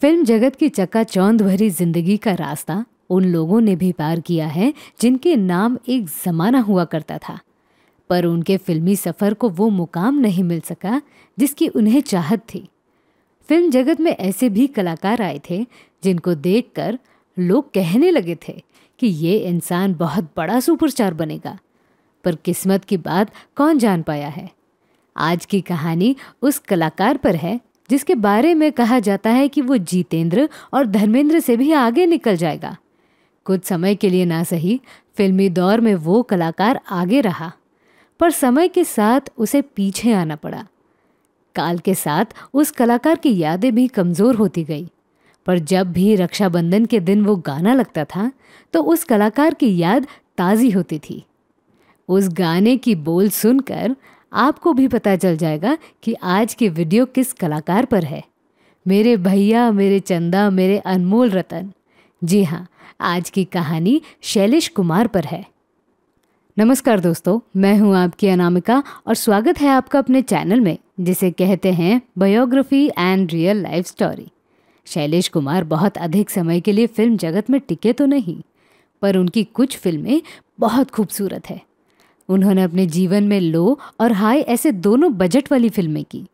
film जगत की चक्का चौंद भरी जिंदगी का रास्ता उन लोगों ने भी पार किया है जिनके नाम एक ज़माना हुआ करता था पर उनके फिल्मी सफ़र को वो मुकाम नहीं मिल सका जिसकी उन्हें चाहत थी फिल्म जगत में ऐसे भी कलाकार आए थे जिनको देखकर लोग कहने लगे थे कि ये इंसान बहुत बड़ा सुपरस्टार बनेगा पर किस्मत की बात कौन जान पाया है आज की कहानी उस कलाकार पर है जिसके बारे में कहा जाता है कि वो जीतेंद्र और धर्मेंद्र से भी आगे निकल जाएगा कुछ समय के लिए ना सही फिल्मी दौर में वो कलाकार आगे रहा पर समय के साथ उसे पीछे आना पड़ा काल के साथ उस कलाकार की यादें भी कमज़ोर होती गई पर जब भी रक्षाबंधन के दिन वो गाना लगता था तो उस कलाकार की याद ताज़ी होती थी उस गाने की बोल सुनकर आपको भी पता चल जाएगा कि आज की वीडियो किस कलाकार पर है मेरे भैया मेरे चंदा मेरे अनमोल रतन जी हाँ आज की कहानी शैलेश कुमार पर है नमस्कार दोस्तों मैं हूँ आपकी अनामिका और स्वागत है आपका अपने चैनल में जिसे कहते हैं biography and real life story Shailesh Kumar बहुत अधिक समय के लिए फिल्म जगत में टिके तो नहीं पर उनकी कुछ फिल्में बहुत खूबसूरत है उन्होंने अपने जीवन में लो और हाई ऐसे दोनों बजट वाली फिल्में की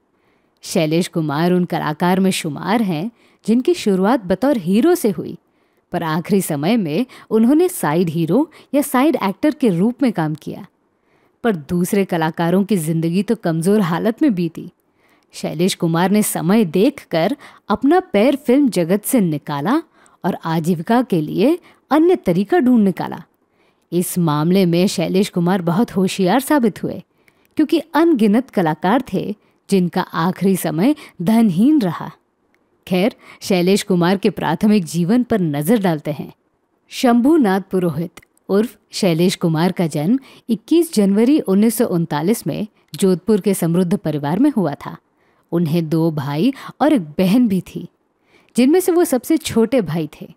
शैलेश कुमार उन कलाकार में शुमार हैं जिनकी शुरुआत बतौर हीरो से हुई पर आखिरी समय में उन्होंने साइड हीरो या साइड एक्टर के रूप में काम किया पर दूसरे कलाकारों की जिंदगी तो कमज़ोर हालत में बीती शैलेश कुमार ने समय देखकर अपना पैर फिल्म जगत से निकाला और आजीविका के लिए अन्य तरीका ढूंढ निकाला इस मामले में शैलेश कुमार बहुत होशियार साबित हुए क्योंकि अनगिनत कलाकार थे जिनका आखिरी समय धनहीन रहा खैर शैलेश कुमार के प्राथमिक जीवन पर नजर डालते हैं शंभुनाथ पुरोहित उर्फ शैलेश कुमार का जन्म 21 जनवरी उन्नीस में जोधपुर के समृद्ध परिवार में हुआ था उन्हें दो भाई और एक बहन भी थी जिनमें से वो सबसे छोटे भाई थे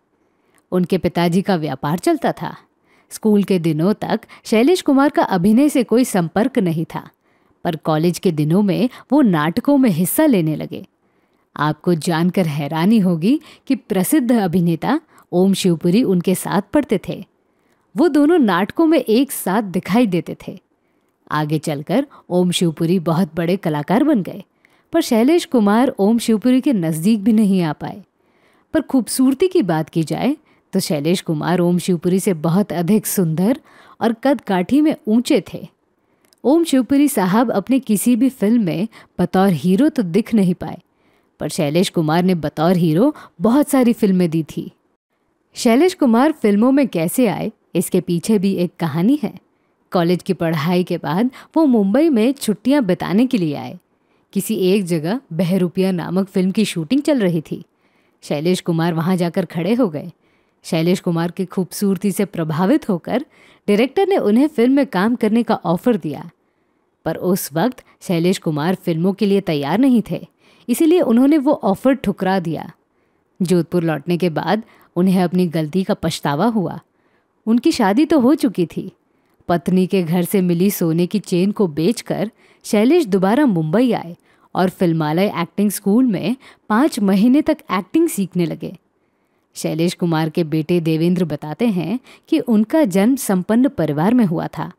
उनके पिताजी का व्यापार चलता था स्कूल के दिनों तक शैलेश कुमार का अभिनय से कोई संपर्क नहीं था पर कॉलेज के दिनों में वो नाटकों में हिस्सा लेने लगे आपको जानकर हैरानी होगी कि प्रसिद्ध अभिनेता ओम शिवपुरी उनके साथ पढ़ते थे वो दोनों नाटकों में एक साथ दिखाई देते थे आगे चलकर ओम शिवपुरी बहुत बड़े कलाकार बन गए पर शैलेश कुमार ओम शिवपुरी के नज़दीक भी नहीं आ पाए पर खूबसूरती की बात की जाए तो शैलेश कुमार ओम शिवपुरी से बहुत अधिक सुंदर और कद काठी में ऊंचे थे ओम शिवपुरी साहब अपने किसी भी फिल्म में बतौर हीरो तो दिख नहीं पाए पर शैलेश कुमार ने बतौर हीरो बहुत सारी फिल्में दी थी शैलेश कुमार फिल्मों में कैसे आए इसके पीछे भी एक कहानी है कॉलेज की पढ़ाई के बाद वो मुंबई में छुट्टियां बिताने के लिए आए किसी एक जगह बहरुपिया नामक फिल्म की शूटिंग चल रही थी शैलेश कुमार वहाँ जाकर खड़े हो गए शैलेश कुमार की खूबसूरती से प्रभावित होकर डायरेक्टर ने उन्हें फिल्म में काम करने का ऑफर दिया पर उस वक्त शैलेश कुमार फिल्मों के लिए तैयार नहीं थे इसीलिए उन्होंने वो ऑफर ठुकरा दिया जोधपुर लौटने के बाद उन्हें अपनी गलती का पछतावा हुआ उनकी शादी तो हो चुकी थी पत्नी के घर से मिली सोने की चेन को बेचकर शैलेश दोबारा मुंबई आए और फिल्मालय एक्टिंग स्कूल में पाँच महीने तक एक्टिंग सीखने लगे शैलेश कुमार के बेटे देवेंद्र बताते हैं कि उनका जन्म संपन्न परिवार में हुआ था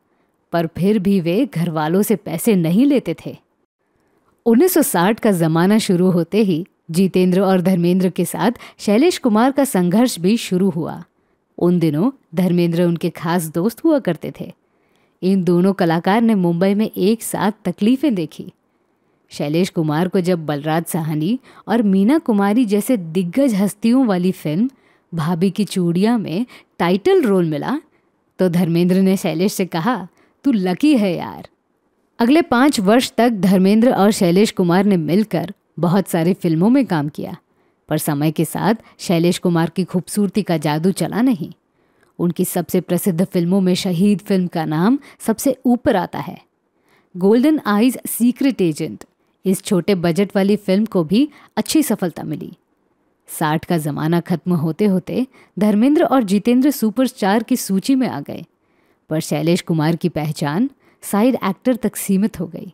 पर फिर भी वे घर वालों से पैसे नहीं लेते थे 1960 का ज़माना शुरू होते ही जितेंद्र और धर्मेंद्र के साथ शैलेश कुमार का संघर्ष भी शुरू हुआ उन दिनों धर्मेंद्र उनके खास दोस्त हुआ करते थे इन दोनों कलाकार ने मुंबई में एक साथ तकलीफ़ें देखी शैलेश कुमार को जब बलराज साहनी और मीना कुमारी जैसे दिग्गज हस्तियों वाली फिल्म भाभी की चूड़िया में टाइटल रोल मिला तो धर्मेंद्र ने शैलेश से कहा तू लकी है यार अगले पाँच वर्ष तक धर्मेंद्र और शैलेश कुमार ने मिलकर बहुत सारी फिल्मों में काम किया पर समय के साथ शैलेश कुमार की खूबसूरती का जादू चला नहीं उनकी सबसे प्रसिद्ध फिल्मों में शहीद फिल्म का नाम सबसे ऊपर आता है गोल्डन आईज सीक्रेट एजेंट इस छोटे बजट वाली फिल्म को भी अच्छी सफलता मिली साठ का ज़माना खत्म होते होते धर्मेंद्र और जितेंद्र सुपरस्टार की सूची में आ गए पर शैलेश कुमार की पहचान साइड एक्टर तक सीमित हो गई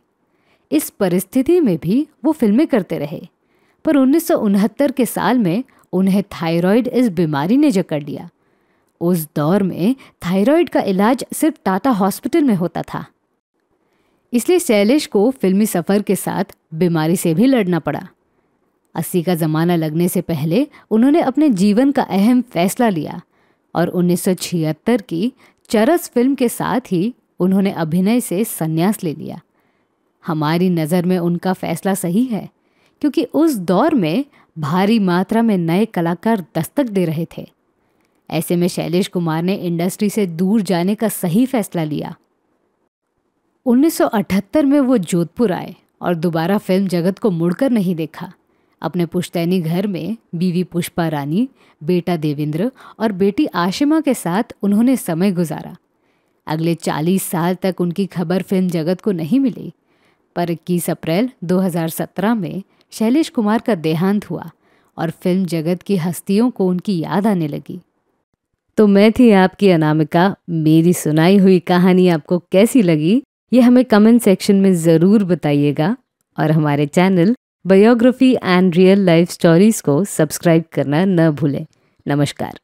इस परिस्थिति में भी वो फिल्में करते रहे पर उन्नीस के साल में उन्हें थायराइड इस बीमारी ने जकड़ लिया उस दौर में थायराइड का इलाज सिर्फ टाटा हॉस्पिटल में होता था इसलिए शैलेश को फिल्मी सफ़र के साथ बीमारी से भी लड़ना पड़ा अस्सी का ज़माना लगने से पहले उन्होंने अपने जीवन का अहम फैसला लिया और उन्नीस की चरस फिल्म के साथ ही उन्होंने अभिनय से संन्यास ले लिया हमारी नज़र में उनका फैसला सही है क्योंकि उस दौर में भारी मात्रा में नए कलाकार दस्तक दे रहे थे ऐसे में शैलेश कुमार ने इंडस्ट्री से दूर जाने का सही फैसला लिया 1978 में वो जोधपुर आए और दोबारा फिल्म जगत को मुड़कर नहीं देखा अपने पुश्तैनी घर में बीवी पुष्पा रानी बेटा देवेंद्र और बेटी आशिमा के साथ उन्होंने समय गुजारा अगले 40 साल तक उनकी खबर फिल्म जगत को नहीं मिली पर इक्कीस अप्रैल 2017 में शैलेश कुमार का देहांत हुआ और फिल्म जगत की हस्तियों को उनकी याद आने लगी तो मैं थी आपकी अनामिका मेरी सुनाई हुई कहानी आपको कैसी लगी ये हमें कमेंट सेक्शन में ज़रूर बताइएगा और हमारे channel biography and real life stories को सब्सक्राइब करना न भूलें नमस्कार